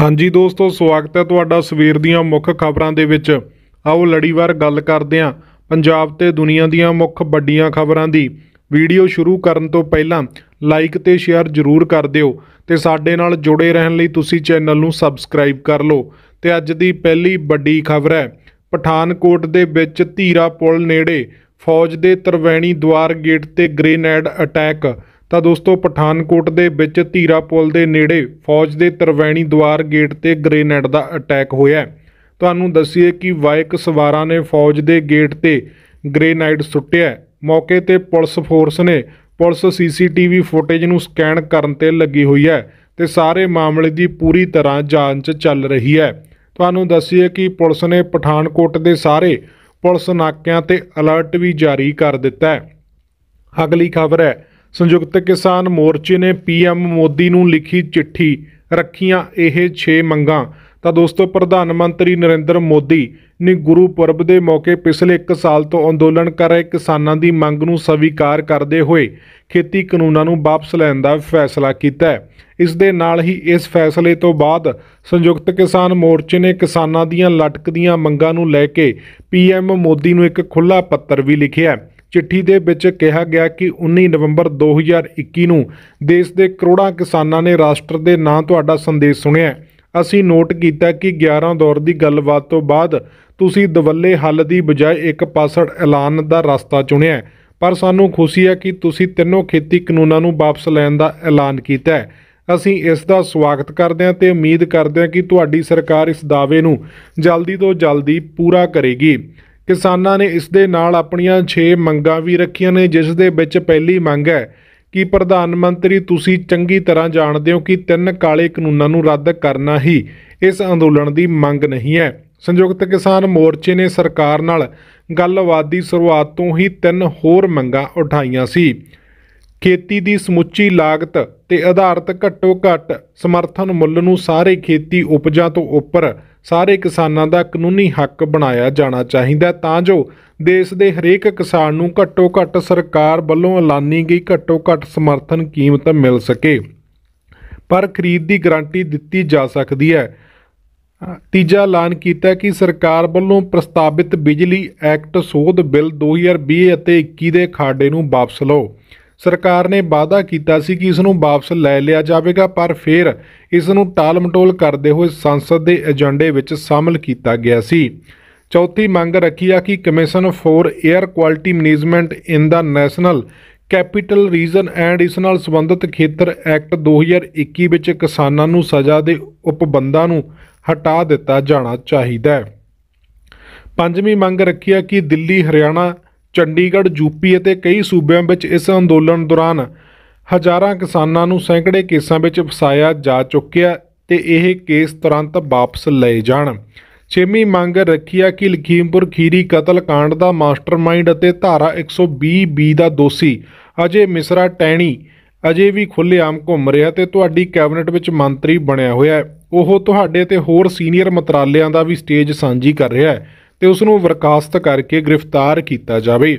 ਹਾਂਜੀ ਦੋਸਤੋ ਸਵਾਗਤ ਹੈ ਤੁਹਾਡਾ ਸਵੇਰ ਦੀਆਂ ਮੁੱਖ ਖਬਰਾਂ ਦੇ ਵਿੱਚ ਆਓ ਲੜੀਵਾਰ ਗੱਲ ਕਰਦੇ ਹਾਂ ਪੰਜਾਬ ਤੇ ਦੁਨੀਆ ਦੀਆਂ ਮੁੱਖ ਵੱਡੀਆਂ ਖਬਰਾਂ ਦੀ ਵੀਡੀਓ ਸ਼ੁਰੂ ਕਰਨ ਤੋਂ ਪਹਿਲਾਂ ਲਾਈਕ ਤੇ ਸ਼ੇਅਰ ਜ਼ਰੂਰ ਕਰ ਦਿਓ ਤੇ ਸਾਡੇ ਨਾਲ ਜੁੜੇ ਰਹਿਣ ਲਈ ਤੁਸੀਂ ਚੈਨਲ ਨੂੰ ਸਬਸਕ੍ਰਾਈਬ ਕਰ ਲਓ ਤੇ ਅੱਜ ਦੀ ਪਹਿਲੀ ਵੱਡੀ ਖਬਰ ਹੈ ਪਠਾਨਕੋਟ ਦੇ ਵਿੱਚ ਧੀਰਾ ਪੁਲ ਨੇੜੇ ਫੌਜ ਦੇ ਤਰਵੈਣੀ ਦਵਾਰ ਗੇਟ ਤੇ ਗ੍ਰੇਨੇਡ ਅਟੈਕ ਤਾਂ ਦੋਸਤੋ ਪਠਾਨਕੋਟ ਦੇ ਵਿੱਚ ਧੀਰਾ ਪੁਲ ਦੇ ਨੇੜੇ ਫੌਜ ਦੇ ਤਰਵੈਣੀ ਦੁਆਰ ਗੇਟ ਤੇ ਗ੍ਰੇਨੇਡ ਦਾ ਅਟੈਕ ਹੋਇਆ ਤੁਹਾਨੂੰ ਦੱਸੀਏ ਕਿ ਵਾਇਕ ਸਵਾਰਾਂ ਨੇ ਫੌਜ ਦੇ ਗੇਟ ਤੇ ਗ੍ਰੇਨਾਈਡ ਸੁੱਟਿਆ ਮੌਕੇ ਤੇ ਪੁਲਿਸ ਫੋਰਸ ਨੇ ਪੁਲਿਸ ਸੀਸੀਟੀਵੀ ਫੁਟੇਜ ਨੂੰ ਸਕੈਨ ਕਰਨ ਤੇ ਲੱਗੀ ਹੋਈ ਹੈ ਤੇ ਸਾਰੇ ਮਾਮਲੇ ਦੀ ਪੂਰੀ ਤਰ੍ਹਾਂ ਜਾਂਚ ਚੱਲ ਰਹੀ ਹੈ ਤੁਹਾਨੂੰ ਦੱਸੀਏ ਕਿ ਪੁਲਿਸ ਨੇ ਪਠਾਨਕੋਟ ਦੇ ਸਾਰੇ ਪੁਲਿਸ ਨਾਕਿਆਂ ਤੇ ਅਲਰਟ ਵੀ ਜਾਰੀ ਕਰ ਦਿੱਤਾ ਹੈ ਅਗਲੀ ਖਬਰ ਹੈ ਸੰਯੁਕਤ ਕਿਸਾਨ ਮੋਰਚੇ ਨੇ ਪੀਐਮ ਮੋਦੀ ਨੂੰ ਲਿਖੀ ਚਿੱਠੀ ਰੱਖੀਆਂ ਇਹ 6 ਮੰਗਾਂ ਤਾਂ ਦੋਸਤੋ ਪ੍ਰਧਾਨ ਮੰਤਰੀ ਨਰਿੰਦਰ ਮੋਦੀ ਨੇ ਗੁਰੂ ਪੁਰਬ ਦੇ ਮੌਕੇ ਪਿਛਲੇ 1 ਸਾਲ ਤੋਂ ਅੰਦੋਲਨ ਕਰ ਰਹੇ ਕਿਸਾਨਾਂ ਦੀ ਮੰਗ ਨੂੰ ਸਵੀਕਾਰ ਕਰਦੇ ਹੋਏ ਖੇਤੀ ਕਾਨੂੰਨਾਂ ਨੂੰ ਵਾਪਸ ਲੈਣ ਦਾ ਫੈਸਲਾ ਕੀਤਾ ਹੈ ਇਸ ਦੇ ਨਾਲ ਹੀ ਇਸ ਫੈਸਲੇ ਤੋਂ ਬਾਅਦ ਸੰਯੁਕਤ ਕਿਸਾਨ ਮੋਰਚੇ ਨੇ ਕਿਸਾਨਾਂ ਦੀਆਂ ਲਟਕਦੀਆਂ ਮੰਗਾਂ ਨੂੰ ਲੈ ਕੇ ਪੀਐਮ ਮੋਦੀ ਨੂੰ ਇੱਕ ਖੁੱਲਾ ਪੱਤਰ ਵੀ ਲਿਖਿਆ ਹੈ ਚਿੱਠੀ ਦੇ ਵਿੱਚ ਕਿਹਾ ਗਿਆ ਕਿ 19 ਨਵੰਬਰ 2021 ਨੂੰ ਦੇਸ਼ ਦੇ ਕਰੋੜਾਂ ਕਿਸਾਨਾਂ ਨੇ ਰਾਸ਼ਟਰ ਦੇ ਨਾਂ ਤੁਹਾਡਾ ਸੰਦੇਸ਼ ਸੁਣਿਆ ਅਸੀਂ ਨੋਟ ਕੀਤਾ ਕਿ 11 ਦੌਰ ਦੀ ਗੱਲਬਾਤ ਤੋਂ ਬਾਅਦ ਤੁਸੀਂ ਦਵੱਲੇ ਹੱਲ ਦੀ ਬਜਾਏ ਇੱਕ ਪਾਸੜ ਐਲਾਨ ਦਾ ਰਸਤਾ ਚੁਣਿਆ ਪਰ ਸਾਨੂੰ ਖੁਸ਼ੀ ਹੈ ਕਿ ਤੁਸੀਂ ਤਿੰਨੋਂ ਖੇਤੀ ਕਾਨੂੰਨਾਂ ਨੂੰ ਵਾਪਸ ਲੈਣ ਦਾ ਐਲਾਨ ਕੀਤਾ ਹੈ ਅਸੀਂ ਇਸ ਦਾ ਸਵਾਗਤ ਕਰਦੇ ਹਾਂ ਤੇ ਉਮੀਦ ਕਰਦੇ ਹਾਂ ਕਿ ਤੁਹਾਡੀ ਸਰਕਾਰ ਇਸ ਦਾਅਵੇ ਨੂੰ ਜਲਦੀ ਤੋਂ ਜਲਦੀ ਪੂਰਾ ਕਰੇਗੀ ਕਿਸਾਨਾਂ ਨੇ ਇਸ ਦੇ ਨਾਲ ਆਪਣੀਆਂ 6 ਮੰਗਾਂ ਵੀ ਰੱਖੀਆਂ ਨੇ ਜਿਸ ਦੇ ਵਿੱਚ ਪਹਿਲੀ ਮੰਗ ਹੈ ਕਿ ਪ੍ਰਧਾਨ ਮੰਤਰੀ ਤੁਸੀਂ ਚੰਗੀ ਤਰ੍ਹਾਂ ਜਾਣਦੇ ਹੋ ਕਿ ਤਿੰਨ ਕਾਲੇ ਕਾਨੂੰਨਾਂ ਨੂੰ ਰੱਦ ਕਰਨਾ ਹੀ ਇਸ ਅੰਦੋਲਨ ਦੀ ਮੰਗ ਨਹੀਂ ਹੈ ਸੰਯੁਕਤ ਕਿਸਾਨ ਮੋਰਚੇ ਨੇ ਸਰਕਾਰ ਨਾਲ ਗੱਲਬਾਤ ਦੀ ਸ਼ੁਰੂਆਤ ਤੋਂ ਹੀ ਤਿੰਨ ਹੋਰ ਮੰਗਾਂ ਉਠਾਈਆਂ ਸੀ ਖੇਤੀ ਦੀ ਸਮੁੱਚੀ ਲਾਗਤ ਤੇ ਆਧਾਰਿਤ ਘੱਟੋ-ਘੱਟ ਸਮਰਥਨ ਮੁੱਲ ਨੂੰ ਸਾਰੇ ਖੇਤੀ ਉਪਜਾਂ ਤੋਂ ਉੱਪਰ ਸਾਰੇ ਕਿਸਾਨਾਂ ਦਾ ਕਾਨੂੰਨੀ ਹੱਕ ਬਣਾਇਆ ਜਾਣਾ ਚਾਹੀਦਾ ਤਾਂ ਜੋ ਦੇਸ਼ ਦੇ ਹਰੇਕ ਕਿਸਾਨ ਨੂੰ ਘੱਟੋ-ਘੱਟ ਸਰਕਾਰ ਵੱਲੋਂ ਐਲਾਨੀ ਗਈ ਘੱਟੋ-ਘੱਟ ਸਮਰਥਨ ਕੀਮਤ ਮਿਲ ਸਕੇ ਪਰ ਖਰੀਦ ਦੀ ਗਾਰੰਟੀ ਦਿੱਤੀ ਜਾ ਸਕਦੀ ਹੈ ਤੀਜਾ ਐਲਾਨ ਕੀਤਾ ਕਿ ਸਰਕਾਰ ਵੱਲੋਂ ਪ੍ਰਸਤਾਵਿਤ ਬਿਜਲੀ ਐਕਟ ਸੋਧ ਬਿੱਲ 2020 ਅਤੇ 21 ਦੇ ਖਾੜੇ ਨੂੰ ਵਾਪਸ ਲਓ ਸਰਕਾਰ ਨੇ ਵਾਅਦਾ ਕੀਤਾ ਸੀ ਕਿ ਇਸ ਨੂੰ ਵਾਪਸ ਲੈ ਲਿਆ ਜਾਵੇਗਾ ਪਰ ਫਿਰ ਇਸ ਨੂੰ ਟਾਲਮਟੋਲ ਕਰਦੇ ਹੋਏ ਸੰਸਦ ਦੇ ਏਜੰਡੇ ਵਿੱਚ ਸ਼ਾਮਲ ਕੀਤਾ ਗਿਆ ਸੀ ਚੌਥੀ ਮੰਗ ਰੱਖੀ ਆ ਕਿ commission for air quality management in the National Capital Region and ਇਸ ਨਾਲ ਸੰਬੰਧਿਤ ਖੇਤਰ ਐਕਟ 2021 ਵਿੱਚ ਕਿਸਾਨਾਂ ਨੂੰ ਸਜ਼ਾ ਦੇ ਉਪਬੰਧਾਂ ਨੂੰ ਹਟਾ ਦਿੱਤਾ ਜਾਣਾ ਚਾਹੀਦਾ ਹੈ ਪੰਜਵੀਂ ਮੰਗ ਰੱਖੀ ਆ ਕਿ ਦਿੱਲੀ ਹਰਿਆਣਾ ਚੰਡੀਗੜ੍ਹ ਯੂਪੀ ਅਤੇ ਕਈ ਸੂਬਿਆਂ ਵਿੱਚ ਇਸ ਅੰਦੋਲਨ ਦੌਰਾਨ ਹਜ਼ਾਰਾਂ ਕਿਸਾਨਾਂ ਨੂੰ ਸੈਂਕੜੇ ਕੇਸਾਂ ਵਿੱਚ ਫਸਾਇਆ ਜਾ ਚੁੱਕਿਆ ਤੇ ਇਹ ਕੇਸ ਤੁਰੰਤ ਵਾਪਸ ਲਏ ਜਾਣ ਛੇਵੀਂ ਮੰਗ ਰੱਖਿਆ ਕਿ ਲਖੀਮਪੁਰ ਖੀਰੀ ਕਤਲ ਕਾਂਡ ਦਾ ਮਾਸਟਰਮਾਈਂਡ ਅਤੇ ਧਾਰਾ 120 ਬੀ ਦਾ ਦੋਸ਼ੀ ਅਜੇ ਮਿਸਰਾ ਟੈਣੀ ਅਜੇ ਵੀ ਖੁੱਲ੍ਹੇਆਮ ਘੁੰਮ ਰਿਹਾ ਤੇ ਤੁਹਾਡੀ ਕੈਬਨਿਟ ਵਿੱਚ ਮੰਤਰੀ ਬਣਿਆ ਹੋਇਆ ਹੈ ਉਹ ਤੁਹਾਡੇ ਤੇ ਹੋਰ ਸੀਨੀਅਰ ਮੰਤਰਾਲਿਆਂ ਦਾ ਵੀ ਸਟੇਜ ਸਾਂਝੀ ਕਰ ਰਿਹਾ ਹੈ ਤੇ ਉਸ ਨੂੰ ਵਰਕਾਸਤ ਕਰਕੇ ਗ੍ਰਿਫਤਾਰ ਕੀਤਾ ਜਾਵੇ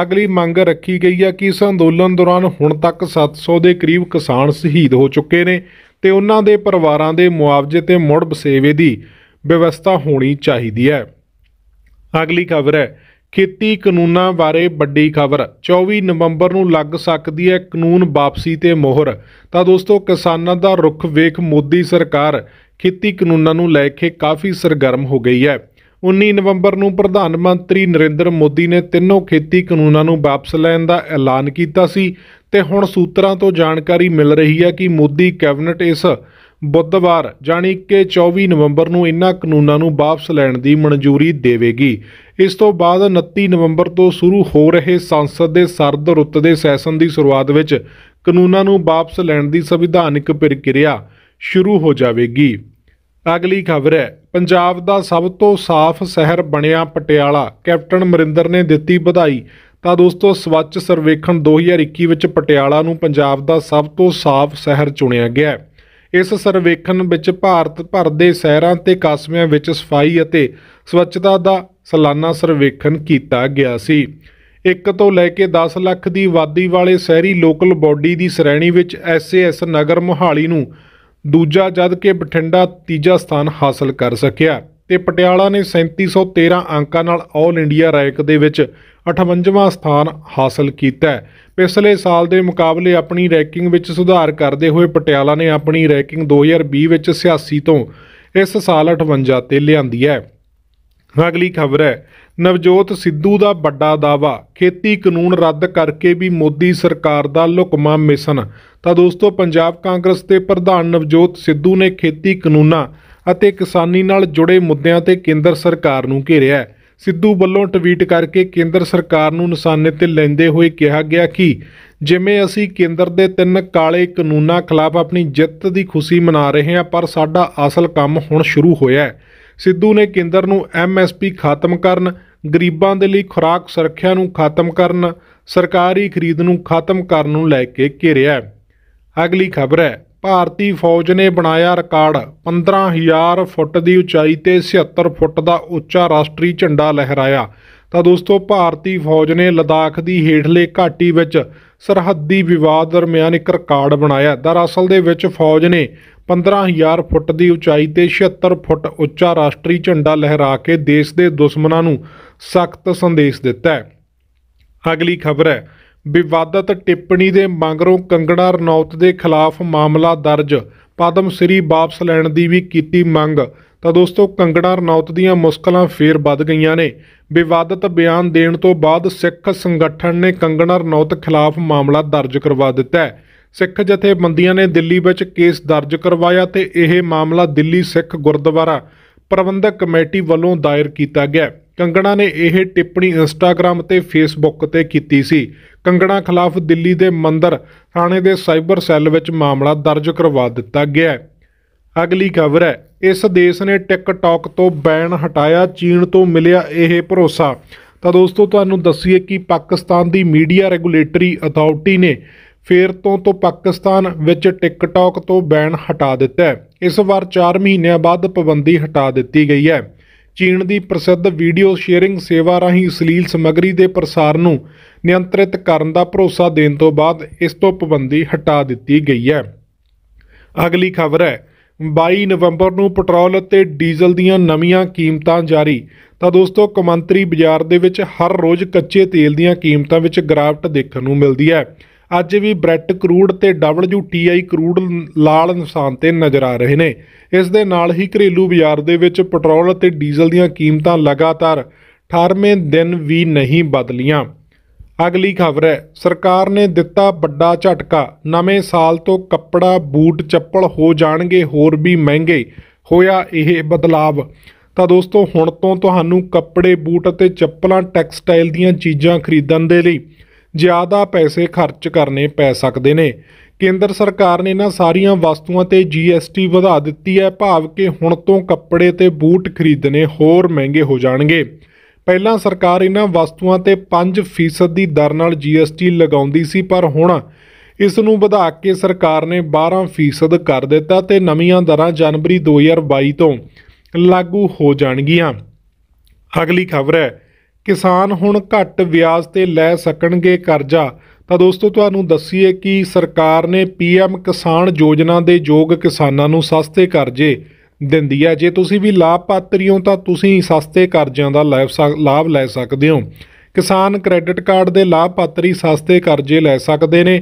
ਅਗਲੀ ਮੰਗ ਰੱਖੀ ਗਈ ਹੈ ਕਿ ਇਸ ਅੰਦੋਲਨ ਦੌਰਾਨ ਹੁਣ ਤੱਕ 700 ਦੇ ਕਰੀਬ ਕਿਸਾਨ ਸ਼ਹੀਦ ਹੋ ਚੁੱਕੇ ਨੇ ਤੇ ਉਹਨਾਂ ਦੇ ਪਰਿਵਾਰਾਂ ਦੇ ਮੁਆਵਜ਼ੇ ਤੇ ਮੁੜ ਬਸੇਵੇ ਦੀ ਵਿਵਸਥਾ ਹੋਣੀ ਚਾਹੀਦੀ ਹੈ ਅਗਲੀ ਖਬਰ ਹੈ ਖੇਤੀ ਕਾਨੂੰਨਾਂ ਬਾਰੇ ਵੱਡੀ ਖਬਰ 24 ਨਵੰਬਰ ਨੂੰ ਲੱਗ ਸਕਦੀ ਹੈ ਕਾਨੂੰਨ ਵਾਪਸੀ ਤੇ ਮੋਹਰ ਤਾਂ ਦੋਸਤੋ ਕਿਸਾਨਾਂ ਦਾ ਰੁਖ ਵੇਖ ਮੋਦੀ ਸਰਕਾਰ ਖੇਤੀ ਕਾਨੂੰਨਾਂ ਨੂੰ ਲੈ ਕੇ ਕਾਫੀ ਸਰਗਰਮ ਹੋ ਗਈ ਹੈ 19 ਨਵੰਬਰ ਨੂੰ ਪ੍ਰਧਾਨ ਮੰਤਰੀ ਨਰਿੰਦਰ ਮੋਦੀ ਨੇ ਤਿੰਨੋਂ ਖੇਤੀ ਕਾਨੂੰਨਾਂ ਨੂੰ ਵਾਪਸ ਲੈਣ ਦਾ ਐਲਾਨ ਕੀਤਾ ਸੀ ਤੇ ਹੁਣ ਸੂਤਰਾਂ ਤੋਂ ਜਾਣਕਾਰੀ ਮਿਲ ਰਹੀ ਹੈ ਕਿ ਮੋਦੀ ਕੈਬਨਿਟ ਇਸ ਬੁੱਧਵਾਰ ਜਾਨੀ ਕਿ 24 ਨਵੰਬਰ ਨੂੰ ਇਨ੍ਹਾਂ ਕਾਨੂੰਨਾਂ ਨੂੰ ਵਾਪਸ ਲੈਣ ਦੀ ਮਨਜ਼ੂਰੀ ਦੇਵੇਗੀ ਇਸ ਤੋਂ ਬਾਅਦ 29 ਨਵੰਬਰ ਤੋਂ ਸ਼ੁਰੂ ਹੋ ਰਹੇ ਸੰਸਦ ਦੇ ਸਰਦ ਰੁੱਤ ਦੇ ਸੈਸ਼ਨ ਦੀ ਸ਼ੁਰੂਆਤ ਵਿੱਚ ਕਾਨੂੰਨਾਂ ਨੂੰ ਵਾਪਸ ਲੈਣ ਦੀ ਸੰਵਿਧਾਨਿਕ ਪ੍ਰਕਿਰਿਆ ਸ਼ੁਰੂ ਹੋ ਜਾਵੇਗੀ ਅਗਲੀ ਖਬਰ ਹੈ ਪੰਜਾਬ ਦਾ ਸਭ ਤੋਂ ਸਾਫ਼ ਸ਼ਹਿਰ ਬਣਿਆ ਪਟਿਆਲਾ ਕੈਪਟਨ ਮਰਿੰਦਰ ਨੇ ਦਿੱਤੀ ਵਧਾਈ ਤਾਂ ਦੋਸਤੋ ਸਵੱਛ ਸਰਵੇਖਣ 2021 ਵਿੱਚ ਪਟਿਆਲਾ ਨੂੰ ਪੰਜਾਬ ਦਾ ਸਭ ਤੋਂ ਸਾਫ਼ ਸ਼ਹਿਰ ਚੁਣਿਆ ਗਿਆ ਇਸ ਸਰਵੇਖਣ ਵਿੱਚ ਭਾਰਤ ਭਰ ਦੇ ਸ਼ਹਿਰਾਂ ਤੇ ਕਸਬਿਆਂ ਵਿੱਚ ਸਫਾਈ ਅਤੇ ਸਵੱਛਤਾ ਦਾ ਸਾਲਾਨਾ ਸਰਵੇਖਣ ਕੀਤਾ ਗਿਆ ਸੀ 1 ਤੋਂ ਲੈ ਕੇ 10 ਲੱਖ ਦੀ ਆਬਾਦੀ ਵਾਲੇ ਸ਼ਹਿਰੀ ਲੋਕਲ ਬਾਡੀ ਦੀ ਸ਼੍ਰੇਣੀ ਵਿੱਚ ਐਸਏਐਸ ਨਗਰ ਮੁਹਾਲੀ ਨੂੰ ਦੂਜਾ ਜਦ ਕੇ ਬਠਿੰਡਾ ਤੀਜਾ ਸਥਾਨ ਹਾਸਲ ਕਰ ਸਕਿਆ ਤੇ ਪਟਿਆਲਾ ਨੇ 3713 ਅੰਕਾਂ ਨਾਲ 올 ਇੰਡੀਆ ਰੈਂਕ ਦੇ ਵਿੱਚ 58ਵਾਂ ਸਥਾਨ ਹਾਸਲ ਕੀਤਾ ਪਿਛਲੇ ਸਾਲ ਦੇ ਮੁਕਾਬਲੇ ਆਪਣੀ ਰੈਂਕਿੰਗ ਵਿੱਚ ਸੁਧਾਰ ਕਰਦੇ ਹੋਏ ਪਟਿਆਲਾ ਨੇ ਆਪਣੀ ਰੈਂਕਿੰਗ 2020 ਵਿੱਚ 86 ਤੋਂ ਇਸ ਸਾਲ 58 ਤੇ ਲਿਆਂਦੀ ਹੈ ਅਗਲੀ ਖਬਰ ਹੈ ਨਵਜੋਤ ਸਿੱਧੂ ਦਾ ਵੱਡਾ ਦਾਵਾ ਖੇਤੀ ਕਾਨੂੰਨ ਰੱਦ ਕਰਕੇ ਵੀ ਮੋਦੀ ਸਰਕਾਰ ਦਾ ਲੁਕਮਾ ਮਿਸ਼ਨ ਤਾਂ ਦੋਸਤੋ ਪੰਜਾਬ ਕਾਂਗਰਸ ਦੇ ਪ੍ਰਧਾਨ ਨਵਜੋਤ ਸਿੱਧੂ ਨੇ ਖੇਤੀ ਕਾਨੂੰਨਾਂ ਅਤੇ ਕਿਸਾਨੀ ਨਾਲ ਜੁੜੇ ਮੁੱਦਿਆਂ ਤੇ ਕੇਂਦਰ ਸਰਕਾਰ ਨੂੰ ਘੇਰਿਆ ਹੈ ਸਿੱਧੂ ਵੱਲੋਂ ਟਵੀਟ ਕਰਕੇ ਕੇਂਦਰ ਸਰਕਾਰ ਨੂੰ ਨਿਸ਼ਾਨੇ ਤੇ ਲੈਂਦੇ ਹੋਏ ਕਿਹਾ ਗਿਆ ਕਿ ਜਿਵੇਂ ਅਸੀਂ ਕੇਂਦਰ ਦੇ ਤਿੰਨ ਕਾਲੇ ਕਾਨੂੰਨਾਂ ਖਿਲਾਫ ਆਪਣੀ ਜਿੱਤ ਦੀ ਖੁਸ਼ੀ ਮਨਾ ਰਹੇ ਹਾਂ ਪਰ ਸਾਡਾ ਅਸਲ ਕੰਮ ਹੁਣ ਸ਼ੁਰੂ ਹੋਇਆ ਹੈ ਸਿੱਧੂ ਨੇ ਕੇਂਦਰ ਨੂੰ ਐਮਐਸਪੀ ਖਤਮ ਕਰਨ ਗਰੀਬਾਂ ਦੇ ਲਈ ਖੁਰਾਕ ਸੁਰੱਖਿਆ ਨੂੰ ਖਤਮ ਕਰਨ ਸਰਕਾਰੀ ਖਰੀਦ ਨੂੰ ਖਤਮ ਕਰਨ ਨੂੰ ਲੈ ਕੇ ਘੇਰਿਆ ਅਗਲੀ ਖਬਰ ਹੈ ਭਾਰਤੀ ਫੌਜ ਨੇ ਬਣਾਇਆ ਰਿਕਾਰਡ 15000 ਫੁੱਟ ਦੀ ਉਚਾਈ ਤੇ 76 ਫੁੱਟ ਦਾ ਉੱਚਾ ਰਾਸ਼ਟਰੀ ਝੰਡਾ ਲਹਿਰਾਇਆ ਤਾਂ ਦੋਸਤੋ ਭਾਰਤੀ ਫੌਜ ਨੇ ਲਦਾਖ ਦੀ ਹੇਠਲੇ ਘਾਟੀ ਵਿੱਚ ਸਰਹੱਦੀ ਵਿਵਾਦ ਦਰਮਿਆਨ ਇੱਕ ਰਿਕਾਰਡ ਬਣਾਇਆ ਦਰਅਸਲ ਦੇ ਵਿੱਚ ਫੌਜ ਨੇ 15000 ਫੁੱਟ ਦੀ ਉਚਾਈ ਤੇ 76 ਫੁੱਟ ਉੱਚਾ ਰਾਸ਼ਟਰੀ ਝੰਡਾ ਲਹਿਰਾ ਕੇ ਦੇਸ਼ ਦੇ ਦੁਸ਼ਮਣਾਂ ਨੂੰ ਸਖਤ ਸੰਦੇਸ਼ ਦਿੱਤਾ ਹੈ ਅਗਲੀ ਖਬਰ ਹੈ ਵਿਵਾਦਤ ਟਿੱਪਣੀ ਦੇ ਮੰਗਰੋਂ ਕੰਗੜਾ ਰਣੌਤ ਦੇ ਖਿਲਾਫ ਮਾਮਲਾ ਦਰਜ ਪਦਮ ਸ੍ਰੀ ਵਾਪਸ ਲੈਣ ਦੀ ਵੀ ਕੀਤੀ ਮੰਗ ਤਾਂ ਦੋਸਤੋ ਕੰਗੜਾ ਰਣੌਤ ਦੀਆਂ ਮੁਸ਼ਕਲਾਂ ਫੇਰ ਵੱਧ ਗਈਆਂ ਨੇ ਵਿਵਾਦਤ ਬਿਆਨ ਦੇਣ ਤੋਂ ਬਾਅਦ ਸਿੱਖ ਸੰਗਠਨ ਨੇ ਕੰਗੜਾ ਰਣੌਤ ਖਿਲਾਫ ਮਾਮਲਾ ਦਰਜ ਕਰਵਾ ਦਿੱਤਾ ਹੈ ਸਿੱਖ ਜਥੇਬੰਦੀਆਂ ਨੇ ਦਿੱਲੀ ਵਿੱਚ ਕੇਸ ਦਰਜ ਕਰਵਾਇਆ ਤੇ ਇਹ ਮਾਮਲਾ ਦਿੱਲੀ ਸਿੱਖ ਗੁਰਦੁਆਰਾ ਪ੍ਰਬੰਧਕ ਕਮੇਟੀ ਵੱਲੋਂ ਦਾਇਰ ਕੀਤਾ ਗਿਆ ਕੰਗਣਾ ਨੇ ਇਹ ਟਿੱਪਣੀ ਇੰਸਟਾਗ੍ਰam ਤੇ ਫੇਸਬੁੱਕ ਤੇ ਕੀਤੀ ਸੀ ਕੰਗਣਾ ਖਿਲਾਫ ਦਿੱਲੀ ਦੇ ਮੰਦਰ ਥਾਣੇ ਦੇ ਸਾਈਬਰ ਸੈੱਲ ਵਿੱਚ ਮਾਮਲਾ ਦਰਜ ਕਰਵਾ ਦਿੱਤਾ ਗਿਆ ਅਗਲੀ ਖਬਰ ਹੈ ਇਸ ਦੇਸ਼ ਨੇ ਟਿਕਟੌਕ ਤੋਂ ਬੈਨ ਹਟਾਇਆ ਚੀਨ ਤੋਂ ਮਿਲਿਆ ਇਹ ਭਰੋਸਾ ਤਾਂ ਦੋਸਤੋ ਤੁਹਾਨੂੰ ਦੱਸੀਏ ਕਿ ਪਾਕਿਸਤਾਨ ਦੀ ਮੀਡੀਆ ਰੈਗੂਲੇਟਰੀ ਅਥਾਰਟੀ ਨੇ ਫੇਰ ਤੋਂ ਤੋਂ ਪਾਕਿਸਤਾਨ ਵਿੱਚ ਟਿਕਟੌਕ ਤੋਂ ਬੈਨ ਹਟਾ ਦਿੱਤਾ ਹੈ ਇਸ ਵਾਰ 4 ਮਹੀਨਿਆਂ ਬਾਅਦ ਪਾਬੰਦੀ ਹਟਾ ਦਿੱਤੀ ਗਈ ਹੈ ਚੀਨ ਦੀ ਪ੍ਰਸਿੱਧ ਵੀਡੀਓ ਸ਼ੇਅਰਿੰਗ ਸੇਵਾ ਰਾਹੀਂ ਅਸ਼ਲੀਲ ਸਮੱਗਰੀ ਦੇ ਪ੍ਰਸਾਰ ਨੂੰ ਨਿਯੰਤਰਿਤ ਕਰਨ ਦਾ ਭਰੋਸਾ ਦੇਣ ਤੋਂ ਬਾਅਦ ਇਸ ਤੋਂ ਪਾਬੰਦੀ ਹਟਾ ਦਿੱਤੀ ਗਈ ਹੈ ਅਗਲੀ ਖਬਰ ਹੈ 22 ਨਵੰਬਰ ਨੂੰ ਪੈਟਰੋਲ ਅਤੇ ਡੀਜ਼ਲ ਦੀਆਂ ਨਵੀਆਂ ਕੀਮਤਾਂ ਜਾਰੀ ਤਾਂ ਦੋਸਤੋ ਕਮੰਤਰੀ ਬਾਜ਼ਾਰ ਦੇ ਵਿੱਚ ਹਰ ਰੋਜ਼ ਕੱਚੇ ਤੇਲ ਦੀਆਂ ਕੀਮਤਾਂ ਵਿੱਚ ਗਿਰਾਵਟ ਦੇਖਣ ਨੂੰ ਮਿਲਦੀ ਹੈ ਅੱਜ ਵੀ ਬ੍ਰੈਟ ਕਰੂਡ ਤੇ WTI ਕਰੂਡ ਲਾਲ ਨਿਸ਼ਾਨ ਤੇ ਨਜ਼ਰ ਆ ਰਹੇ ਨੇ ਇਸ ਦੇ ਨਾਲ ਹੀ ਘਰੇਲੂ ਬਾਜ਼ਾਰ ਦੇ ਵਿੱਚ ਪੈਟਰੋਲ ਅਤੇ ਡੀਜ਼ਲ ਦੀਆਂ ਕੀਮਤਾਂ ਲਗਾਤਾਰ 18ਵੇਂ ਦਿਨ ਵੀ ਨਹੀਂ ਬਦਲੀਆਂ ਅਗਲੀ ਖਬਰ ਹੈ ਸਰਕਾਰ ਨੇ ਦਿੱਤਾ ਵੱਡਾ ਝਟਕਾ ਨਵੇਂ ਸਾਲ ਤੋਂ ਕੱਪੜਾ ਬੂਟ ਚੱਪਲ ਹੋ ਜਾਣਗੇ ਹੋਰ ਵੀ ਮਹਿੰਗੇ ਹੋਇਆ ਇਹ ਬਦਲਾਵ ਤਾਂ ਦੋਸਤੋ ਹੁਣ ਤੋਂ ਤੁਹਾਨੂੰ ਕੱਪੜੇ ਬੂਟ ਅਤੇ ਚੱਪਲਾਂ ਟੈਕਸਟਾਈਲ ਦੀਆਂ ਚੀਜ਼ਾਂ ਖਰੀਦਣ ਦੇ ਲਈ ਜ਼ਿਆਦਾ ਪੈਸੇ ਖਰਚ ਕਰਨੇ ਪੈ ਸਕਦੇ ਨੇ ਕੇਂਦਰ ਸਰਕਾਰ ਨੇ ਇਹਨਾਂ ਸਾਰੀਆਂ ਵਸਤੂਆਂ ਤੇ ਜੀਐਸਟੀ ਵਧਾ ਦਿੱਤੀ ਹੈ ਭਾਵ ਕਿ ਹੁਣ ਤੋਂ ਕੱਪੜੇ ਤੇ ਬੂਟ ਖਰੀਦਣੇ ਹੋਰ ਮਹਿੰਗੇ ਹੋ ਜਾਣਗੇ ਪਹਿਲਾਂ ਸਰਕਾਰ ਇਹਨਾਂ ਵਸਤੂਆਂ ਤੇ 5% ਦੀ ਦਰ ਨਾਲ GST ਲਗਾਉਂਦੀ ਸੀ ਪਰ ਹੁਣ ਇਸ ਨੂੰ ਵਧਾ ਕੇ ਸਰਕਾਰ ਨੇ 12% ਕਰ ਦਿੱਤਾ ਤੇ ਨਵੀਆਂ ਦਰਾਂ ਜਨਵਰੀ 2022 ਤੋਂ ਲਾਗੂ ਹੋ ਜਾਣਗੀਆਂ ਅਗਲੀ ਖਬਰ ਹੈ ਕਿਸਾਨ ਹੁਣ ਘੱਟ ਵਿਆਜ ਤੇ ਲੈ ਸਕਣਗੇ ਕਰਜ਼ਾ ਤਾਂ ਦੋਸਤੋ ਤੁਹਾਨੂੰ ਦੱਸੀਏ ਕਿ ਸਰਕਾਰ ਨੇ ਪੀਐਮ ਕਿਸਾਨ ਯੋਜਨਾ ਦੇ ਯੋਗ ਕਿਸਾਨਾਂ ਨੂੰ ਸਸਤੇ ਕਰਜ਼ੇ ਦਿੰਦੀ ਹੈ ਜੇ ਤੁਸੀਂ ਵੀ ਲਾਭਪਾਤਰੀ ਹੋ ਤਾਂ ਤੁਸੀਂ ਸਸਤੇ ਕਰਜ਼ਿਆਂ ਦਾ ਲਾਭ ਲੈ ਸਕਦੇ ਹੋ ਕਿਸਾਨ ਕ੍ਰੈਡਿਟ ਕਾਰਡ ਦੇ ਲਾਭਪਾਤਰੀ ਸਸਤੇ ਕਰਜ਼ੇ ਲੈ ਸਕਦੇ ਨੇ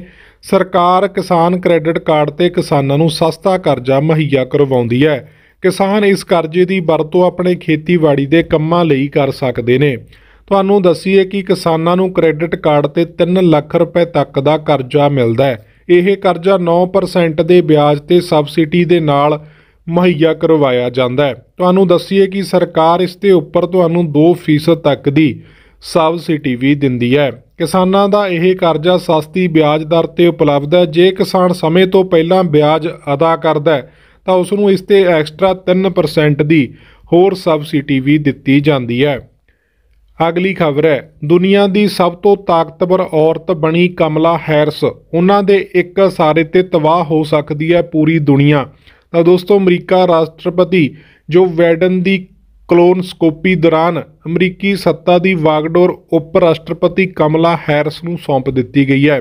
ਸਰਕਾਰ ਕਿਸਾਨ ਕ੍ਰੈਡਿਟ ਕਾਰਡ ਤੇ ਕਿਸਾਨਾਂ ਨੂੰ ਸਸਤਾ ਕਰਜ਼ਾ ਮੁਹੱਈਆ ਕਰਵਾਉਂਦੀ ਹੈ ਕਿਸਾਨ ਇਸ ਕਰਜ਼ੇ ਦੀ ਵਰਤੋਂ ਆਪਣੇ ਖੇਤੀਬਾੜੀ ਦੇ ਕੰਮਾਂ ਲਈ ਕਰ ਸਕਦੇ ਨੇ ਤੁਹਾਨੂੰ ਦੱਸੀਏ ਕਿ ਕਿਸਾਨਾਂ ਨੂੰ ਕ੍ਰੈਡਿਟ ਕਾਰਡ ਤੇ 3 ਲੱਖ ਰੁਪਏ ਤੱਕ ਦਾ ਕਰਜ਼ਾ ਮਿਲਦਾ ਹੈ ਇਹ ਕਰਜ਼ਾ 9% ਦੇ ਵਿਆਜ ਤੇ ਸਬਸਿਡੀ ਦੇ ਨਾਲ ਮਹਈਆ ਕਰਵਾਇਆ ਜਾਂਦਾ ਹੈ ਤੁਹਾਨੂੰ ਦੱਸੀਏ ਕਿ ਸਰਕਾਰ ਇਸ ਤੇ ਉੱਪਰ ਤੁਹਾਨੂੰ 2% ਤੱਕ ਦੀ ਸਬਸਿਡੀ ਵੀ ਦਿੰਦੀ ਹੈ ਕਿਸਾਨਾਂ ਦਾ ਇਹ ਕਰਜ਼ਾ ਸਸਤੀ ਵਿਆਜ ਦਰ ਤੇ ਉਪਲਬਧ ਹੈ ਜੇ ਕਿਸਾਨ ਸਮੇਂ ਤੋਂ ਪਹਿਲਾਂ ਵਿਆਜ ਅਦਾ ਕਰਦਾ ਤਾਂ ਉਸ ਨੂੰ ਇਸ ਤੇ ਐਕਸਟਰਾ 3% ਦੀ ਹੋਰ ਸਬਸਿਡੀ ਵੀ ਦਿੱਤੀ ਜਾਂਦੀ ਹੈ ਅਗਲੀ ਖਬਰ ਹੈ ਦੁਨੀਆ ਦੀ ਸਭ ਤੋਂ ਤਾਕਤਵਰ ਔਰਤ ਬਣੀ ਕਮਲਾ ਹੈਰਿਸ ਉਹਨਾਂ ਦੇ ਇੱਕ ਸਾਰੇ ਤੇ ਤਬਾਹ ਹੋ ਸਕਦੀ ਹੈ ਪੂਰੀ ਦੁਨੀਆ ਤਾਂ ਦੋਸਤੋ ਅਮਰੀਕਾ ਰਾਸ਼ਟਰਪਤੀ ਜੋ ਵੈਡਨ ਦੀ ਕਲੋਨਸਕੋਪੀ ਦੌਰਾਨ ਅਮਰੀਕੀ ਸੱਤਾ ਦੀ ਵਾਗਡੋਰ ਉਪ ਰਾਸ਼ਟਰਪਤੀ ਕਮਲਾ ਹੈਰਿਸ ਨੂੰ ਸੌਂਪ ਦਿੱਤੀ ਗਈ ਹੈ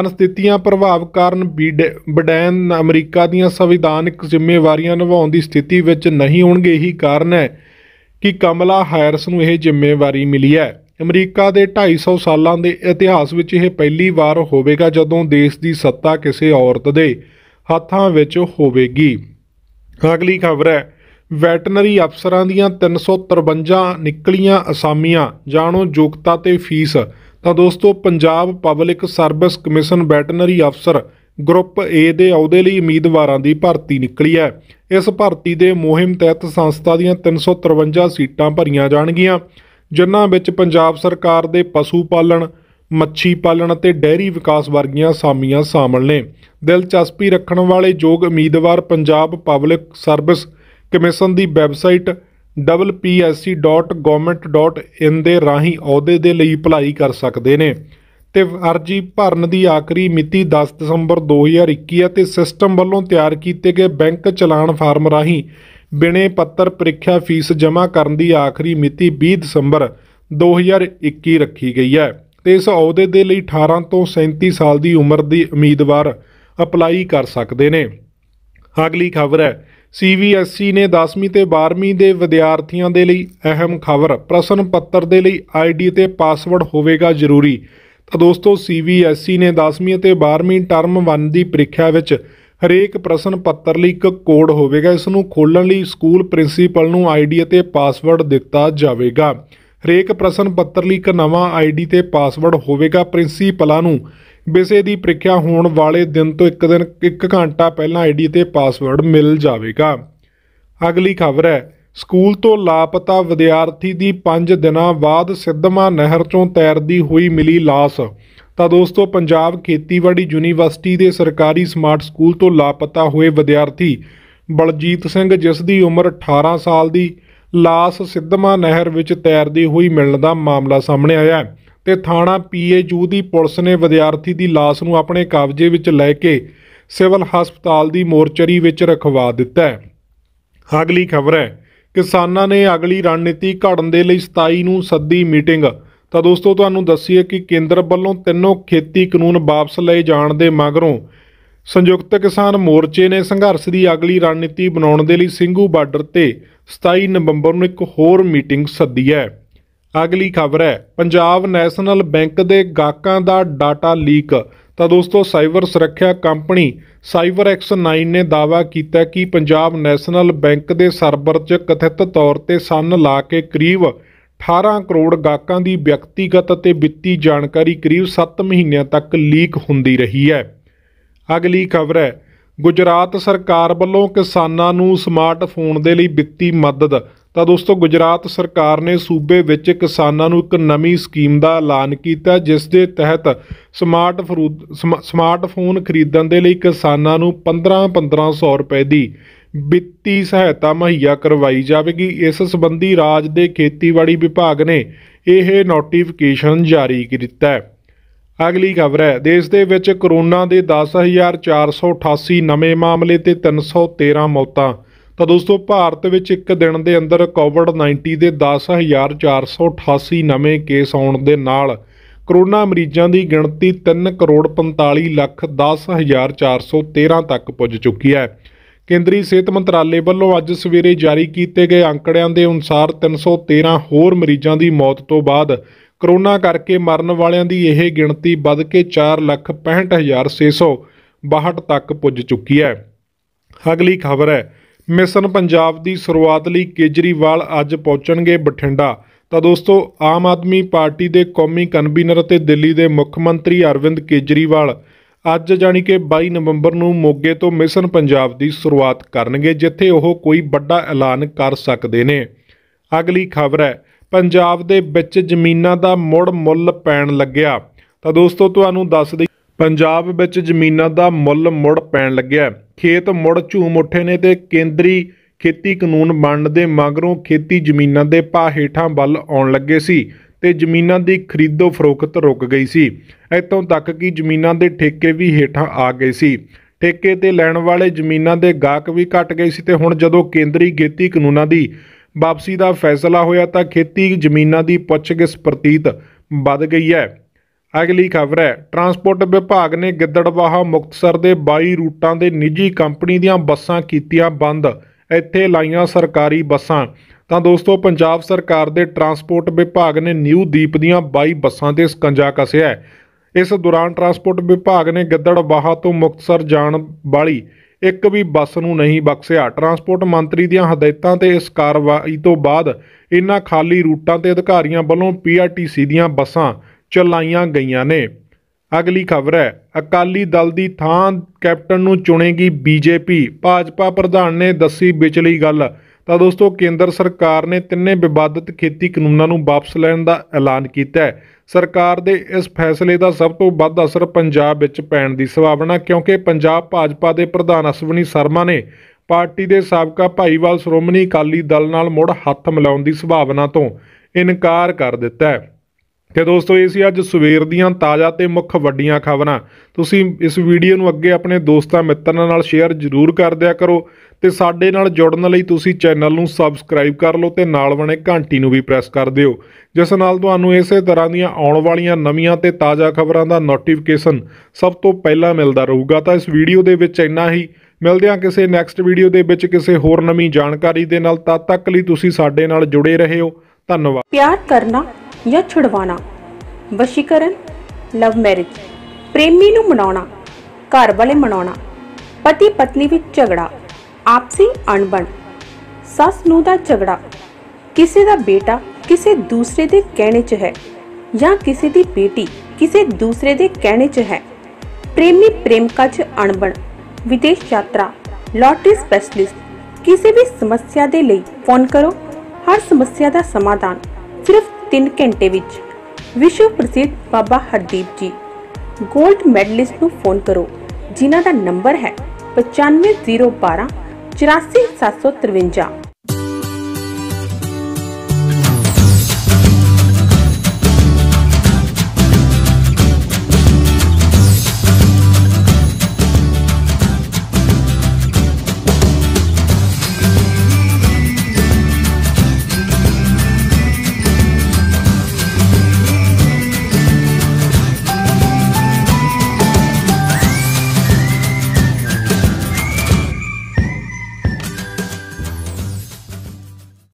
ਅਨਸਥਿਤੀਆਂ ਪ੍ਰਭਾਵ ਕਾਰਨ ਬਿਡੈਨ ਅਮਰੀਕਾ ਦੀਆਂ ਸੰਵਿਧਾਨਕ ਜ਼ਿੰਮੇਵਾਰੀਆਂ ਨਿਭਾਉਣ ਦੀ ਸਥਿਤੀ ਵਿੱਚ ਨਹੀਂ ਹੋਣਗੇ ਹੀ ਕਾਰਨ ਹੈ ਕਿ ਕਮਲਾ ਹੈਰਿਸ ਨੂੰ ਇਹ ਜ਼ਿੰਮੇਵਾਰੀ ਮਿਲੀ ਹੈ ਅਮਰੀਕਾ ਦੇ 250 ਸਾਲਾਂ ਦੇ ਇਤਿਹਾਸ ਵਿੱਚ ਇਹ ਪਹਿਲੀ ਵਾਰ ਹੋਵੇਗਾ ਜਦੋਂ ਦੇਸ਼ ਦੀ ਸੱਤਾ ਕਿਸੇ ਔਰਤ ਦੇ ਹੱਥਾਂ ਵਿੱਚ ਹੋਵੇਗੀ ਅਗਲੀ ਖਬਰ ਹੈ ਵੈਟਰਨਰੀ ਅਫਸਰਾਂ ਦੀਆਂ 353 ਨਿਕਲੀਆਂ ਅਸਾਮੀਆਂ ਜਾਣੋ ਯੋਗਤਾ ਤੇ ਫੀਸ ਤਾਂ ਦੋਸਤੋ Punjab Public Service Commission veterinary ਅਫਸਰ ਗਰੁੱਪ ਏ ਦੇ ਅਹੁਦੇ ਲਈ ਉਮੀਦਵਾਰਾਂ ਦੀ ਭਰਤੀ ਨਿਕਲੀ ਹੈ ਇਸ ਭਰਤੀ ਦੇ ਮੋਹਿਮ ਤਹਿਤ ਸੰਸਥਾ ਦੀਆਂ 353 ਸੀਟਾਂ ਭਰੀਆਂ ਜਾਣਗੀਆਂ ਜਿਨ੍ਹਾਂ ਵਿੱਚ ਪੰਜਾਬ ਸਰਕਾਰ ਦੇ ਪਸ਼ੂ ਪਾਲਣ ਮੱਛੀ ਪਾਲਣ ਅਤੇ ਡੈਰੀ ਵਿਕਾਸ ਵਰਗੀਆਂ ਸਾਮੀਆਂ ਸ਼ਾਮਲ ਨੇ ਦਿਲਚਸਪੀ ਰੱਖਣ ਵਾਲੇ ਯੋਗ ਉਮੀਦਵਾਰ ਪੰਜਾਬ ਪਬਲਿਕ ਸਰਵਿਸ ਕਮਿਸ਼ਨ ਦੀ ਵੈਬਸਾਈਟ wpsc.government.in ਦੇ ਰਾਹੀਂ ਅਹੁਦੇ ਦੇ ਲਈ ਅਪਲਾਈ ਕਰ ਸਕਦੇ ਨੇ ਤੇ ਅਰਜੀ ਭਰਨ ਦੀ ਆਖਰੀ ਮਿਤੀ 10 ਦਸੰਬਰ 2021 ਹੈ ਤੇ ਸਿਸਟਮ ਵੱਲੋਂ ਤਿਆਰ ਕੀਤੇ ਗਏ ਬੈਂਕ ਚਲਾਨ ਫਾਰਮ ਰਾਹੀਂ ਬਿਨੇ ਪੱਤਰ ਪ੍ਰੀਖਿਆ ਫੀਸ ਜਮ੍ਹਾਂ ਕਰਨ ਦੀ ਆਖਰੀ ਮਿਤੀ 20 ਦਸੰਬਰ 2021 ਰੱਖੀ ਗਈ ਹੈ ਤੇ ਇਸ ਅਹੁਦੇ ਦੇ ਲਈ 18 ਤੋਂ 37 ਸਾਲ ਦੀ ਉਮਰ ਦੇ ਉਮੀਦਵਾਰ ਅਪਲਾਈ ਕਰ ਸਕਦੇ ਨੇ ਅਗਲੀ ਖਬਰ ਹੈ CBSE ਨੇ 10ਵੀਂ ਤੇ 12ਵੀਂ ਦੇ ਵਿਦਿਆਰਥੀਆਂ ਦੇ ਲਈ ਅਹਿਮ ਖਬਰ ਪ੍ਰਸ਼ਨ ਪੱਤਰ ਦੇ ਲਈ ਆਈਡੀ ਤੇ ਪਾਸਵਰਡ ਹੋਵੇਗਾ ਜ਼ਰੂਰੀ ਤਾਂ ਦੋਸਤੋ CBSE ਨੇ 10ਵੀਂ ਅਤੇ 12ਵੀਂ ਟਰਮ 1 ਦੀ ਪ੍ਰੀਖਿਆ ਵਿੱਚ ਹਰੇਕ ਪ੍ਰਸ਼ਨ ਪੱਤਰ ਲਈ ਇੱਕ ਕੋਡ ਹੋਵੇਗਾ ਇਸ ਨੂੰ ਖੋਲਣ ਲਈ ਸਕੂਲ ਪ੍ਰਿੰਸੀਪਲ ਨੂੰ ਆਈਡੀ ਅਤੇ ਪਾਸਵਰਡ ਦਿੱਤਾ ਜਾਵੇਗਾ ਹਰੇਕ ਪ੍ਰਸ਼ਨ ਪੱਤਰ ਲਈ ਇੱਕ ਨਵਾਂ ਆਈਡੀ ਤੇ ਪਾਸਵਰਡ ਹੋਵੇਗਾ ਪ੍ਰਿੰਸੀਪਲਾਂ ਨੂੰ ਵਿਸ਼ੇ ਦੀ ਪ੍ਰੀਖਿਆ ਹੋਣ ਵਾਲੇ ਦਿਨ ਤੋਂ ਇੱਕ ਦਿਨ ਇੱਕ ਘੰਟਾ ਪਹਿਲਾਂ ਆਈਡੀ ਤੇ ਪਾਸਵਰਡ ਮਿਲ ਜਾਵੇਗਾ ਅਗਲੀ ਖਬਰ ਹੈ ਸਕੂਲ ਤੋਂ ਲਾਪਤਾ ਵਿਦਿਆਰਥੀ ਦੀ 5 ਦਿਨਾਂ ਬਾਅਦ ਸਿੱਧਮਾ ਨਹਿਰ ਚੋਂ ਤੈਰਦੀ ਹੋਈ ਮਿਲੀ ਲਾਸ਼ ਤਾਂ ਦੋਸਤੋ ਪੰਜਾਬ ਖੇਤੀਬਾੜੀ ਯੂਨੀਵਰਸਿਟੀ ਦੇ ਸਰਕਾਰੀ ਸਮਾਰਟ ਸਕੂਲ ਤੋਂ ਲਾਪਤਾ ਹੋਏ ਵਿਦਿਆਰਥੀ ਬਲਜੀਤ ਸਿੰਘ ਜਿਸ ਦੀ ਉਮਰ 18 ਸਾਲ ਦੀ ਲਾਸ ਸਿੱਧਮਾ ਨਹਿਰ ਵਿੱਚ ਤੈਰਦੀ ਹੋਈ ਮਿਲਣ ਦਾ ਮਾਮਲਾ ਸਾਹਮਣੇ ਆਇਆ ਤੇ ਥਾਣਾ ਪੀਏਯੂ ਦੀ ਪੁਲਿਸ ਨੇ ਵਿਦਿਆਰਥੀ ਦੀ ਲਾਸ ਨੂੰ ਆਪਣੇ ਕਬਜ਼ੇ ਵਿੱਚ ਲੈ ਕੇ ਸਿਵਲ ਹਸਪਤਾਲ ਦੀ ਮੋਰਚਰੀ ਵਿੱਚ ਰਖਵਾ ਦਿੱਤਾ ਹੈ ਅਗਲੀ ਖਬਰ ਹੈ ਕਿਸਾਨਾਂ ਨੇ ਅਗਲੀ ਰਣਨੀਤੀ ਘੜਨ ਦੇ ਲਈ 27 ਨੂੰ ਸੱਦੀ ਮੀਟਿੰਗ ਤਾਂ ਦੋਸਤੋ ਤੁਹਾਨੂੰ ਦੱਸੀਏ ਕਿ ਕੇਂਦਰ ਵੱਲੋਂ ਤਿੰਨੋਂ ਖੇਤੀ ਕਾਨੂੰਨ ਵਾਪਸ ਲਏ ਜਾਣ ਦੇ ਮਗਰੋਂ ਸੰਯੁਕਤ ਕਿਸਾਨ ਮੋਰਚੇ ਨੇ ਸੰਘਰਸ਼ ਦੀ ਅਗਲੀ ਰਣਨੀਤੀ ਬਣਾਉਣ ਦੇ ਲਈ ਸਿੰਘੂ ਬਾਰਡਰ ਤੇ 27 ਨਵੰਬਰ ਨੂੰ ਇੱਕ ਹੋਰ ਮੀਟਿੰਗ ਸੱਦੀ ਹੈ ਅਗਲੀ ਖਬਰ ਹੈ ਪੰਜਾਬ ਨੈਸ਼ਨਲ ਬੈਂਕ ਦੇ ਗਾਹਕਾਂ ਦਾ ਡਾਟਾ ਲੀਕ ਤਾਂ ਦੋਸਤੋ ਸਾਈਬਰ ਸੁਰੱਖਿਆ ਕੰਪਨੀ ਸਾਈਬਰ ਐਕਸ 9 ਨੇ ਦਾਅਵਾ ਕੀਤਾ ਕਿ ਪੰਜਾਬ ਨੈਸ਼ਨਲ ਬੈਂਕ ਦੇ ਸਰਵਰ 'ਚ ਕਥਿਤ ਤੌਰ ਤੇ ਸੰਨ ਲਾ ਕੇ ਕਰੀਬ 18 ਕਰੋੜ ਗਾਹਕਾਂ ਦੀ ਵਿਅਕਤੀਗਤ ਅਤੇ ਵਿੱਤੀ ਜਾਣਕਾਰੀ ਕਰੀਬ 7 ਮਹੀਨਿਆਂ ਤੱਕ ਲੀਕ ਹੁੰਦੀ ਰਹੀ ਹੈ ਅਗਲੀ ਖਬਰ ਹੈ ਗੁਜਰਾਤ ਸਰਕਾਰ ਵੱਲੋਂ ਕਿਸਾਨਾਂ ਨੂੰ ਸਮਾਰਟਫੋਨ ਦੇ ਲਈ ਵਿੱਤੀ ਮਦਦ ਤਾਂ ਦੋਸਤੋ ਗੁਜਰਾਤ ਸਰਕਾਰ ਨੇ ਸੂਬੇ ਵਿੱਚ ਕਿਸਾਨਾਂ ਨੂੰ ਇੱਕ ਨਵੀਂ ਸਕੀਮ ਦਾ ਐਲਾਨ ਕੀਤਾ ਜਿਸ ਦੇ ਤਹਿਤ ਸਮਾਰਟ ਸਮਾਰਟਫੋਨ ਖਰੀਦਣ ਦੇ ਲਈ ਕਿਸਾਨਾਂ ਨੂੰ 15-1500 ਰੁਪਏ ਦੀ ਵਿੱਤੀ ਸਹਾਇਤਾ ਮਹੱਈਆ ਕਰਵਾਈ ਜਾਵੇਗੀ ਇਸ ਸੰਬੰਧੀ ਰਾਜ ਦੇ ਖੇਤੀਬਾੜੀ ਵਿਭਾਗ ਨੇ ਇਹ ਨੋਟੀਫਿਕੇਸ਼ਨ ਜਾਰੀ ਕੀਤਾ ਹੈ ਅਗਲੀ ਖਬਰ ਹੈ ਦੇਸ਼ ਦੇ ਵਿੱਚ ਕਰੋਨਾ ਦੇ 10488 ਨਵੇਂ ਮਾਮਲੇ ਤੇ 313 ਮੌਤਾਂ ਤਾਂ ਦੋਸਤੋ ਭਾਰਤ ਵਿੱਚ ਇੱਕ ਦਿਨ ਦੇ ਅੰਦਰ ਕੋਵਿਡ-19 ਦੇ 10488 ਨਵੇਂ ਕੇਸ ਆਉਣ ਦੇ ਨਾਲ ਕਰੋਨਾ ਮਰੀਜ਼ਾਂ ਦੀ ਗਿਣਤੀ 3 ਕਰੋੜ 45 ਲੱਖ 10413 ਤੱਕ ਪੁੱਜ ਚੁੱਕੀ ਹੈ ਕੇਂਦਰੀ ਸਿਹਤ ਮੰਤਰਾਲੇ ਵੱਲੋਂ ਅੱਜ ਸਵੇਰੇ ਜਾਰੀ ਕੀਤੇ ਗਏ ਅੰਕੜਿਆਂ ਦੇ ਅਨੁਸਾਰ 313 ਹੋਰ ਮਰੀਜ਼ਾਂ ਦੀ ਮੌਤ ਤੋਂ ਬਾਅਦ ਕਰੋਨਾ ਕਰਕੇ ਮਰਨ ਵਾਲਿਆਂ ਦੀ ਇਹ ਗਿਣਤੀ ਵੱਧ ਕੇ 465662 ਤੱਕ ਪੁੱਜ ਚੁੱਕੀ ਹੈ ਅਗਲੀ ਖਬਰ ਹੈ ਮਿਸ਼ਨ ਪੰਜਾਬ ਦੀ ਸ਼ੁਰੂਆਤ ਲਈ ਕੇਜਰੀਵਾਲ ਅੱਜ ਪਹੁੰਚਣਗੇ ਬਠਿੰਡਾ ਤਾਂ ਦੋਸਤੋ ਆਮ ਆਦਮੀ ਪਾਰਟੀ ਦੇ ਕੌਮੀ ਕਨਵੀਨਰ ਅਤੇ ਦਿੱਲੀ ਦੇ ਮੁੱਖ ਮੰਤਰੀ ਅਰਵਿੰਦ ਕੇਜਰੀਵਾਲ ਅੱਜ ਜਾਨੀ ਕਿ 22 ਨਵੰਬਰ ਨੂੰ ਮੋਗੇ ਤੋਂ ਮਿਸ਼ਨ ਪੰਜਾਬ ਦੀ ਸ਼ੁਰੂਆਤ ਕਰਨਗੇ ਜਿੱਥੇ ਉਹ ਕੋਈ ਵੱਡਾ ਐਲਾਨ ਕਰ ਸਕਦੇ ਨੇ ਅਗਲੀ ਖਬਰ ਹੈ ਪੰਜਾਬ ਦੇ ਵਿੱਚ ਜ਼ਮੀਨਾਂ ਦਾ ਮੁੜ ਮੁੱਲ ਪੈਣ ਲੱਗਿਆ ਤਾਂ ਦੋਸਤੋ ਤੁਹਾਨੂੰ ਦੱਸ ਦਈ ਪੰਜਾਬ ਵਿੱਚ ਜ਼ਮੀਨਾਂ ਦਾ ਮੁੱਲ ਮੁੜ ਪੈਣ ਲੱਗਿਆ ਖੇਤ ਮੁੜ ਝੂਮ ਉੱਠੇ ਨੇ ਤੇ ਕੇਂਦਰੀ ਖੇਤੀ ਕਾਨੂੰਨ ਬਣਨ ਦੇ ਮਗਰੋਂ ਖੇਤੀ ਜ਼ਮੀਨਾਂ ਦੇ ਭਾਅ ਹੇਠਾਂ ਵੱਲ ਆਉਣ ਲੱਗੇ ਸੀ ਤੇ ਜ਼ਮੀਨਾਂ ਦੀ ਖਰੀਦੋ ਫਰੋਖਤ ਰੁਕ ਗਈ ਸੀ ਇਤੋਂ ਤੱਕ ਕਿ ਜ਼ਮੀਨਾਂ ਦੇ ਠੇਕੇ ਵੀ ਹੇਠਾਂ ਆ ਗਏ ਸੀ ਠੇਕੇ ਤੇ ਲੈਣ ਵਾਲੇ ਜ਼ਮੀਨਾਂ ਦੇ ਗਾਹਕ ਵੀ ਘਟ ਗਏ ਸੀ ਤੇ ਹੁਣ ਜਦੋਂ ਕੇਂਦਰੀ ਖੇਤੀ ਕਾਨੂੰਨਾਂ ਦੀ ਵਾਪਸੀ ਦਾ ਫੈਸਲਾ ਹੋਇਆ ਤਾਂ ਖੇਤੀ ਜ਼ਮੀਨਾਂ ਦੀ ਪੁੱਛਗਿੱਛ ਪ੍ਰਤੀਤ ਵੱਧ ਗਈ ਹੈ ਅਗਲੀ ਖਬਰ ਹੈ ਟਰਾਂਸਪੋਰਟ ਵਿਭਾਗ ਨੇ ਗਿੱਦੜਵਾਹਾ ਮੁਕਤਸਰ ਦੇ 22 ਰੂਟਾਂ ਦੇ ਨਿੱਜੀ ਕੰਪਨੀ ਦੀਆਂ ਬੱਸਾਂ ਕੀਤੀਆਂ ਬੰਦ ਇੱਥੇ ਲਾਈਆਂ ਸਰਕਾਰੀ ਬੱਸਾਂ ਤਾਂ ਦੋਸਤੋ ਪੰਜਾਬ ਸਰਕਾਰ ਦੇ ਟਰਾਂਸਪੋਰਟ ਵਿਭਾਗ ਨੇ ਨਿਊ ਦੀਪ ਦੀਆਂ 22 ਬੱਸਾਂ ਤੇ ਸਕੰਜਾ ਕੱਸਿਆ ਇਸ ਦੌਰਾਨ ਟਰਾਂਸਪੋਰਟ ਵਿਭਾਗ ਨੇ ਗਿੱਦੜਵਾਹਾ ਤੋਂ ਮੁਕਤਸਰ ਜਾਣ ਵਾਲੀ ਇੱਕ ਵੀ ਬੱਸ ਨੂੰ ਨਹੀਂ ਬਖਸ਼ਿਆ ਟਰਾਂਸਪੋਰਟ ਮੰਤਰੀ ਦੀਆਂ ਹਦਾਇਤਾਂ ਤੇ ਇਸ ਕਾਰਵਾਈ ਤੋਂ ਬਾਅਦ ਇਨ੍ਹਾਂ ਖਾਲੀ ਰੂਟਾਂ ਤੇ ਅਧਿਕਾਰੀਆਂ ਵੱਲੋਂ ਪੀਆਰਟੀਸੀ ਦੀਆਂ ਬੱਸਾਂ ਚਲਾਈਆਂ ਗਈਆਂ ਨੇ ਅਗਲੀ ਖਬਰ ਹੈ ਅਕਾਲੀ ਦਲ ਦੀ ਥਾਂ ਕੈਪਟਨ ਨੂੰ ਚੁਣੇਗੀ ਬੀਜੇਪੀ ਭਾਜਪਾ ਪ੍ਰਧਾਨ ਨੇ ਦੱਸੀ ਵਿਚਲੀ ਗੱਲ ਤਾਂ ਦੋਸਤੋ ਕੇਂਦਰ ਸਰਕਾਰ ਨੇ ਤਿੰਨੇ ਵਿਵਾਦਿਤ ਖੇਤੀ ਕਾਨੂੰਨਾਂ ਨੂੰ ਵਾਪਸ ਲੈਣ ਦਾ ਐਲਾਨ ਕੀਤਾ ਹੈ ਸਰਕਾਰ ਦੇ ਇਸ ਫੈਸਲੇ ਦਾ ਸਭ ਤੋਂ ਵੱਧ ਅਸਰ ਪੰਜਾਬ ਵਿੱਚ ਪੈਣ ਦੀ ਸੰਭਾਵਨਾ ਕਿਉਂਕਿ ਪੰਜਾਬ ਭਾਜਪਾ ਦੇ ਪ੍ਰਧਾਨ ਅਸਵਨੀ ਸ਼ਰਮਾ ਨੇ ਪਾਰਟੀ ਦੇ ਸਾਬਕਾ ਭਾਈਵਾਲ ਸ਼੍ਰੋਮਣੀ ਅਕਾਲੀ ਦਲ ਨਾਲ ਮੁੜ ਹੱਥ ਮਿਲਾਉਣ ਦੀ ਸੰਭਾਵਨਾ ਤੋਂ ਇਨਕਾਰ ਕਰ ਦਿੱਤਾ ਹੈ ਤੇ ਦੋਸਤੋ ਇਹ ਸੀ ਅੱਜ ਸਵੇਰ ਦੀਆਂ ਤਾਜ਼ਾ ਤੇ ਮੁੱਖ ਵੱਡੀਆਂ ਖਬਰਾਂ ਤੁਸੀਂ ਇਸ ਵੀਡੀਓ ਨੂੰ ਅੱਗੇ ਆਪਣੇ ਦੋਸਤਾਂ ਮਿੱਤਰਾਂ ਨਾਲ ਸ਼ੇਅਰ ਜ਼ਰੂਰ ਕਰ ਦਿਆ ਕਰੋ ਤੇ ਸਾਡੇ ਨਾਲ ਜੁੜਨ ਲਈ ਤੁਸੀਂ ਚੈਨਲ ਨੂੰ ਸਬਸਕ੍ਰਾਈਬ ਕਰ ਲਓ ਤੇ ਨਾਲ ਬਣੇ ਘੰਟੀ ਨੂੰ ਵੀ ਪ੍ਰੈਸ ਕਰ ਦਿਓ ਜਿਸ ਨਾਲ ਤੁਹਾਨੂੰ ਇਸੇ ਤਰ੍ਹਾਂ ਦੀਆਂ ਆਉਣ ਵਾਲੀਆਂ ਨਵੀਆਂ ਤੇ ਤਾਜ਼ਾ ਖਬਰਾਂ ਦਾ ਨੋਟੀਫਿਕੇਸ਼ਨ ਸਭ ਤੋਂ ਪਹਿਲਾਂ ਮਿਲਦਾ ਰਹੂਗਾ ਤਾਂ ਇਸ ਵੀਡੀਓ ਦੇ ਵਿੱਚ ਇੰਨਾ ਹੀ ਮਿਲਦੇ ਹਾਂ ਕਿਸੇ ਨੈਕਸਟ ਵੀਡੀਓ ਦੇ ਵਿੱਚ ਕਿਸੇ ਹੋਰ ਨਵੀਂ ਜਾਣਕਾਰੀ ਦੇ ਨਾਲ ਤਦ ਤੱਕ ਲਈ ਤੁਸੀਂ ਸਾਡੇ ਨਾਲ ਜੁੜੇ ਰਹੋ ਧੰਨਵਾਦ ਪਿਆਰ ਕਰਨਾ ਜਾਂ ਛੁਡਵਾਉਣਾ ਵਸ਼ੀਕਰਨ ਲਵ ਮੈਰਿਜ ਪ੍ਰੇਮੀ ਨੂੰ ਮਨਾਉਣਾ ਘਰ ਵਾਲੇ ਮਨਾਉਣਾ ਪਤੀ ਪਤਨੀ ਵਿੱਚ ਝਗੜਾ ਆਪਸੀ ਅਣਬਣ ਸੱਸ ਨੂੰ ਦਾ ਝਗੜਾ ਕਿਸੇ ਦਾ ਬੇਟਾ ਕਿਸੇ ਦੂਸਰੇ ਦੇ ਕਹਿਣੇ 'ਚ ਹੈ ਜਾਂ ਕਿਸੇ ਦੀ ਬੇਟੀ ਕਿਸੇ ਦੂਸਰੇ ਦੇ ਕਹਿਣੇ 'ਚ ਹੈ ਪ੍ਰੇਮੀ ਪ੍ਰੇਮਕਾ 'ਚ ਅਣਬਣ ਵਿਦੇਸ਼ ਯਾਤਰਾ ਲਾਟਰੀ ਸਪੈਸ਼ਲਿਸਟ ਕਿਸੇ ਵੀ ਸਮੱਸਿਆ ਦੇ ਲਈ ਫੋਨ ਕਰੋ ਹਰ ਸਮੱਸਿਆ ਦਾ ਸਮਾਧਾਨ ਸਿਰਫ 3 ਘੰਟੇ ਵਿੱਚ ਵਿਸ਼ਵ ਪ੍ਰਸਿੱਧ ਬਾਬਾ ਹਰਦੀਪ ਜੀ 골ਡ ਮੈਡਲਿਸਟ ਨੂੰ ਫੋਨ ਕਰੋ ਜਿਨ੍ਹਾਂ ਦਾ ਨੰਬਰ ਹੈ 95012 84753